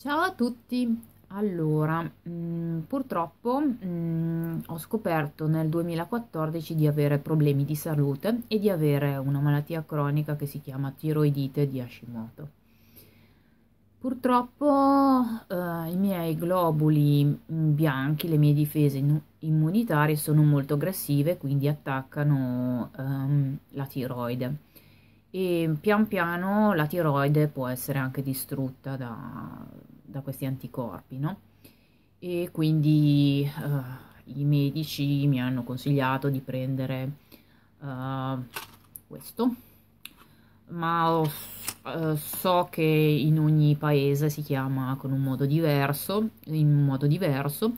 Ciao a tutti! Allora, mh, mm, purtroppo mh, mm, ho scoperto nel 2014 di avere problemi di salute e di avere una malattia cronica che si chiama tiroidite di Hashimoto. Purtroppo eh, i miei globuli mm, bianchi, le mie difese immunitarie sono molto aggressive, quindi attaccano ehm, la tiroide e pian piano la tiroide può essere anche distrutta da, da questi anticorpi, no? E quindi uh, i medici mi hanno consigliato di prendere uh, questo, ma uh, so che in ogni paese si chiama con un modo diverso, in un modo diverso,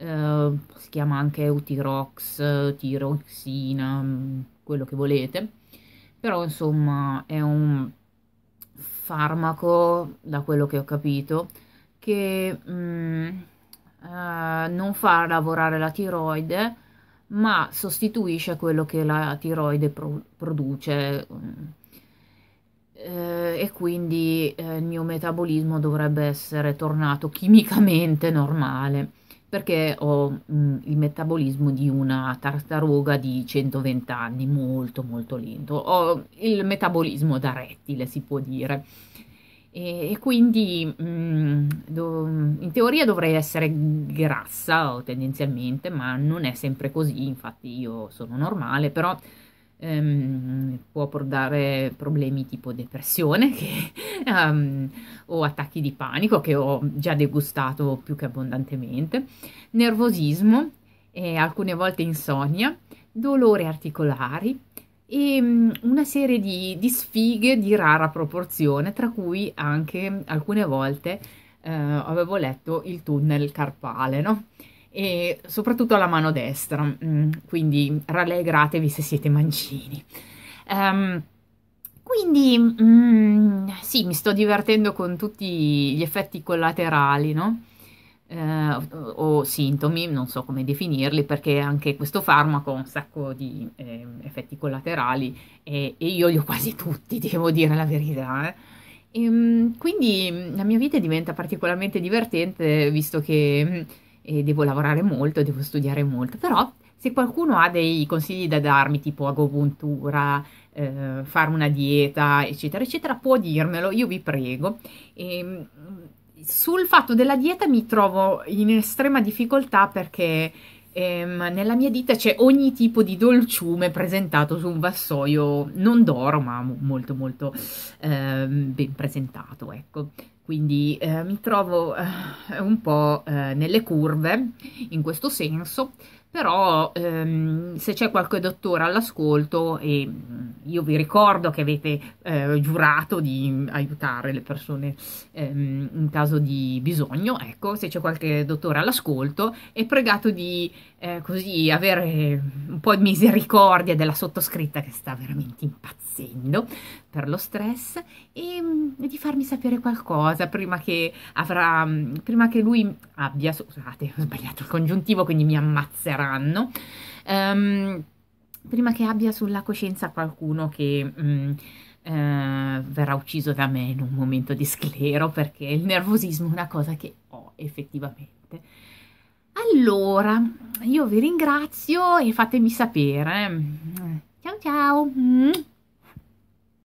si chiama anche Utirox, Tiroxina, mm, quello che volete, però insomma è un farmaco, da quello che ho capito, che mm, eh, non fa lavorare la tiroide, ma sostituisce quello che la tiroide pro produce mm. eh, e quindi eh, il mio metabolismo dovrebbe essere tornato chimicamente normale perché ho mh, mm, il metabolismo di una tartaruga di 120 anni, molto molto lento, ho il metabolismo da rettile si può dire e, e quindi mh, mm, do, in teoria dovrei essere grassa tendenzialmente, ma non è sempre così, infatti io sono normale, però ehm, può portare problemi tipo depressione che, ehm, o attacchi di panico che ho già degustato più che abbondantemente, nervosismo, eh, alcune volte insonnia, dolori articolari e mm, una serie di, di, sfighe di rara proporzione, tra cui anche alcune volte eh, avevo letto il tunnel carpale, no? e soprattutto alla mano destra, mm, quindi rallegratevi se siete mancini. Um, quindi mm, sì, mi sto divertendo con tutti gli effetti collaterali, no? eh, o, sintomi, non so come definirli, perché anche questo farmaco ha un sacco di eh, effetti collaterali e, e, io li ho quasi tutti, devo dire la verità. Eh? E, ehm, quindi mm, la mia vita diventa particolarmente divertente visto che mm, e devo lavorare molto, devo studiare molto, però se qualcuno ha dei consigli da darmi, tipo agopuntura, eh, fare una dieta, eccetera, eccetera, può dirmelo, io vi prego. E, ehm, sul fatto della dieta mi trovo in estrema difficoltà perché ehm, nella mia dieta c'è ogni tipo di dolciume presentato su un vassoio non d'oro, ma molto molto ehm, ben presentato, ecco quindi eh, mi trovo eh, un po' eh, nelle curve in questo senso, però ehm, se c'è qualche dottore all'ascolto e mm, io vi ricordo che avete eh, giurato di aiutare le persone ehm, in caso di bisogno, ecco, se c'è qualche dottore all'ascolto è pregato di eh, così avere un po' di misericordia della sottoscritta che sta veramente impazzendo per lo stress e mm, di farmi sapere qualcosa prima che, avrà, mm, prima che lui abbia, scusate, ho sbagliato il congiuntivo, quindi mi ammazzeranno, um, prima che abbia sulla coscienza qualcuno che... Um, Uh, verrà ucciso da me in un momento di sclero perché il nervosismo è una cosa che ho effettivamente. Allora, io vi ringrazio e fatemi sapere. Ciao ciao!